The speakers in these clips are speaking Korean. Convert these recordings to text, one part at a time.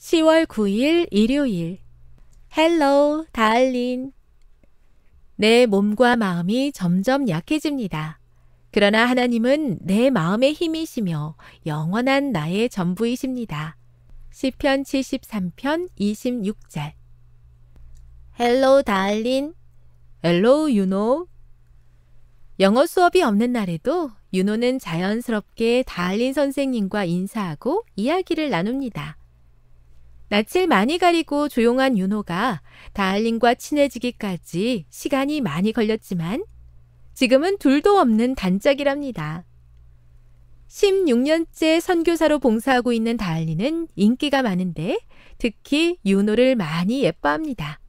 10월 9일 일요일 헬로우 다알린 내 몸과 마음이 점점 약해집니다. 그러나 하나님은 내 마음의 힘이시며 영원한 나의 전부이십니다. 시편 73편 26절 헬로우 다알린 헬로 유노 영어 수업이 없는 날에도 유노는 자연스럽게 다알린 선생님과 인사하고 이야기를 나눕니다. 낯을 많이 가리고 조용한 윤호가 다할린과 친해지기까지 시간이 많이 걸렸지만 지금은 둘도 없는 단짝이랍니다. 16년째 선교사로 봉사하고 있는 다할린은 인기가 많은데 특히 윤호를 많이 예뻐합니다.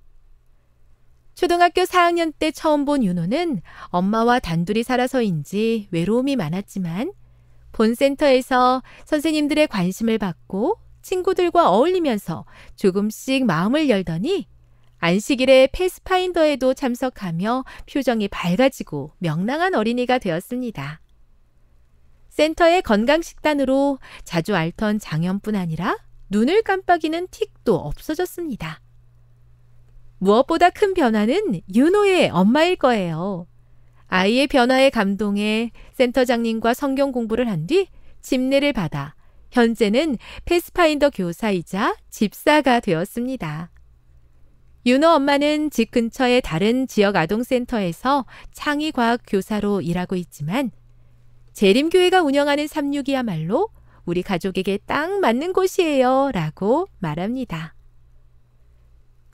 초등학교 4학년 때 처음 본 윤호는 엄마와 단둘이 살아서인지 외로움이 많았지만 본센터에서 선생님들의 관심을 받고 친구들과 어울리면서 조금씩 마음을 열더니 안식일에 패스파인더에도 참석하며 표정이 밝아지고 명랑한 어린이가 되었습니다. 센터의 건강식단으로 자주 앓던 장염뿐 아니라 눈을 깜빡이는 틱도 없어졌습니다. 무엇보다 큰 변화는 윤호의 엄마일 거예요. 아이의 변화에 감동해 센터장님과 성경 공부를 한 뒤침례를 받아 현재는 패스파인더 교사이자 집사가 되었습니다. 윤호 엄마는 집 근처의 다른 지역 아동센터에서 창의과학 교사로 일하고 있지만 재림교회가 운영하는 36이야말로 우리 가족에게 딱 맞는 곳이에요 라고 말합니다.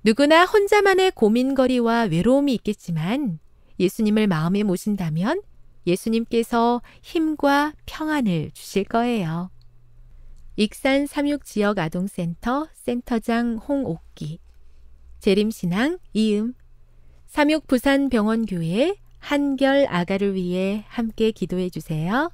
누구나 혼자만의 고민거리와 외로움이 있겠지만 예수님을 마음에 모신다면 예수님께서 힘과 평안을 주실 거예요. 익산 삼육지역 아동센터 센터장 홍옥기, 재림신앙 이음, 삼육부산병원교회 한결 아가를 위해 함께 기도해 주세요.